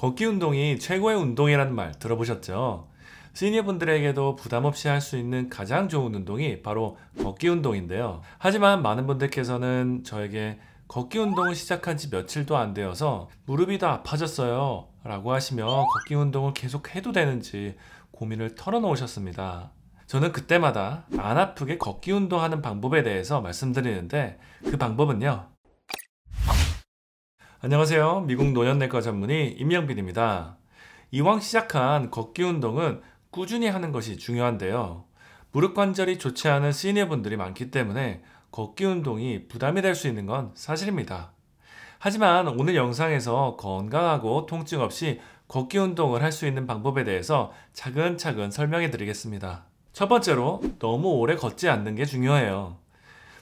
걷기 운동이 최고의 운동이라는 말 들어보셨죠? 시니어분들에게도 부담없이 할 수 있는 가장 좋은 운동이 바로 걷기 운동인데요. 하지만 많은 분들께서는 저에게 걷기 운동을 시작한 지 며칠도 안 되어서 무릎이 다 아파졌어요 라고 하시며 걷기 운동을 계속 해도 되는지 고민을 털어놓으셨습니다. 저는 그때마다 안 아프게 걷기 운동하는 방법에 대해서 말씀드리는데 그 방법은요. 안녕하세요. 미국 노년내과 전문의 임영빈입니다. 이왕 시작한 걷기 운동은 꾸준히 하는 것이 중요한데요. 무릎 관절이 좋지 않은 시니어분들이 많기 때문에 걷기 운동이 부담이 될 수 있는 건 사실입니다. 하지만 오늘 영상에서 건강하고 통증 없이 걷기 운동을 할 수 있는 방법에 대해서 차근차근 설명해 드리겠습니다. 첫 번째로 너무 오래 걷지 않는 게 중요해요.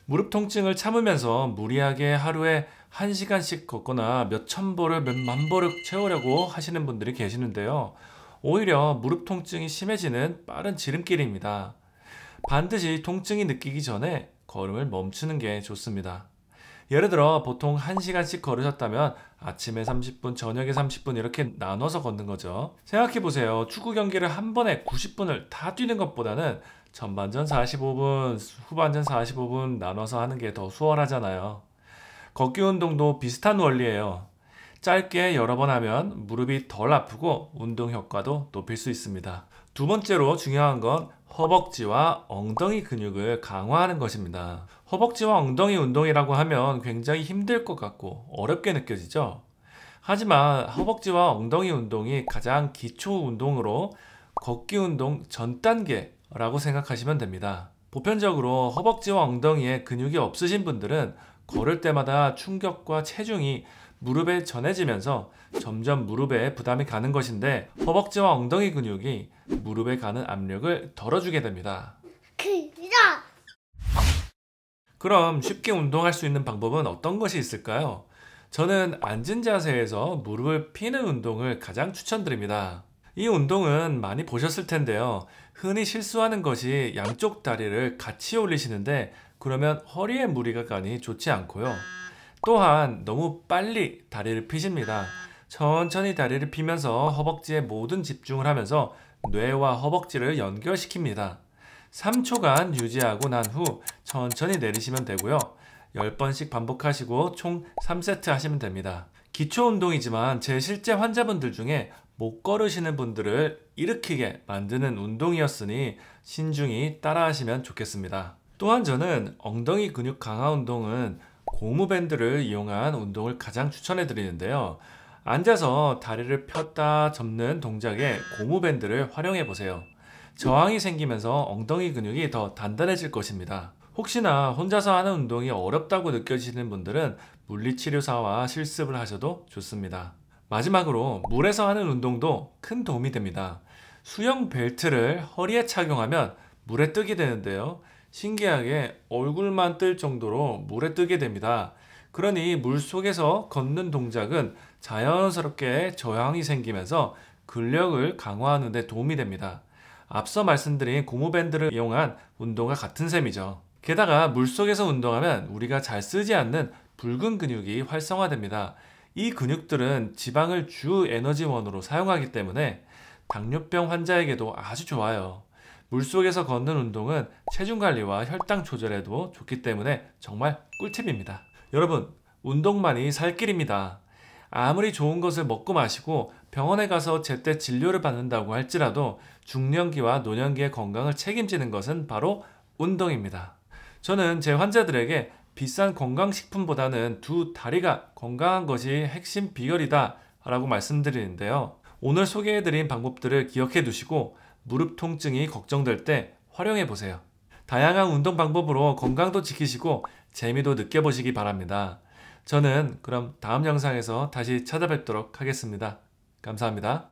무릎 통증을 참으면서 무리하게 하루에 한 시간씩 걷거나 몇천 보를 몇만 보를 채우려고 하시는 분들이 계시는데요. 오히려 무릎 통증이 심해지는 빠른 지름길입니다. 반드시 통증이 느끼기 전에 걸음을 멈추는 게 좋습니다. 예를 들어 보통 1시간씩 걸으셨다면 아침에 30분, 저녁에 30분 이렇게 나눠서 걷는 거죠. 생각해 보세요. 축구 경기를 한 번에 90분을 다 뛰는 것보다는 전반전 45분, 후반전 45분 나눠서 하는 게 더 수월하잖아요. 걷기 운동도 비슷한 원리예요. 짧게 여러 번 하면 무릎이 덜 아프고 운동 효과도 높일 수 있습니다. 두 번째로 중요한 건 허벅지와 엉덩이 근육을 강화하는 것입니다. 허벅지와 엉덩이 운동이라고 하면 굉장히 힘들 것 같고 어렵게 느껴지죠? 하지만 허벅지와 엉덩이 운동이 가장 기초 운동으로 걷기 운동 전 단계라고 생각하시면 됩니다. 보편적으로 허벅지와 엉덩이에 근육이 없으신 분들은 걸을 때마다 충격과 체중이 무릎에 전해지면서 점점 무릎에 부담이 가는 것인데 허벅지와 엉덩이 근육이 무릎에 가는 압력을 덜어주게 됩니다. 그럼 쉽게 운동할 수 있는 방법은 어떤 것이 있을까요? 저는 앉은 자세에서 무릎을 피는 운동을 가장 추천드립니다. 이 운동은 많이 보셨을 텐데요. 흔히 실수하는 것이 양쪽 다리를 같이 올리시는데 그러면 허리에 무리가 가니 좋지 않고요. 또한 너무 빨리 다리를 피십니다. 천천히 다리를 피면서 허벅지에 모든 집중을 하면서 뇌와 허벅지를 연결시킵니다. 3초간 유지하고 난 후 천천히 내리시면 되고요. 10번씩 반복하시고 총 3세트 하시면 됩니다. 기초 운동이지만 제 실제 환자분들 중에 못 걸으시는 분들을 일으키게 만드는 운동이었으니 신중히 따라하시면 좋겠습니다. 또한 저는 엉덩이 근육 강화 운동은 고무밴드를 이용한 운동을 가장 추천해 드리는데요. 앉아서 다리를 폈다 접는 동작에 고무밴드를 활용해 보세요. 저항이 생기면서 엉덩이 근육이 더 단단해질 것입니다. 혹시나 혼자서 하는 운동이 어렵다고 느껴지시는 분들은 물리치료사와 실습을 하셔도 좋습니다. 마지막으로 물에서 하는 운동도 큰 도움이 됩니다. 수영 벨트를 허리에 착용하면 물에 뜨게 되는데요. 신기하게 얼굴만 뜰 정도로 물에 뜨게 됩니다. 그러니 물 속에서 걷는 동작은 자연스럽게 저항이 생기면서 근력을 강화하는 데 도움이 됩니다. 앞서 말씀드린 고무밴드를 이용한 운동과 같은 셈이죠. 게다가 물속에서 운동하면 우리가 잘 쓰지 않는 붉은 근육이 활성화됩니다. 이 근육들은 지방을 주 에너지원으로 사용하기 때문에 당뇨병 환자에게도 아주 좋아요. 물속에서 걷는 운동은 체중 관리와 혈당 조절에도 좋기 때문에 정말 꿀팁입니다. 여러분, 운동만이 살 길입니다. 아무리 좋은 것을 먹고 마시고 병원에 가서 제때 진료를 받는다고 할지라도 중년기와 노년기의 건강을 책임지는 것은 바로 운동입니다. 저는 제 환자들에게 비싼 건강식품보다는 두 다리가 건강한 것이 핵심 비결이다 라고 말씀드리는데요. 오늘 소개해드린 방법들을 기억해 두시고 무릎 통증이 걱정될 때 활용해 보세요. 다양한 운동 방법으로 건강도 지키시고 재미도 느껴보시기 바랍니다. 저는 그럼 다음 영상에서 다시 찾아뵙도록 하겠습니다. 감사합니다.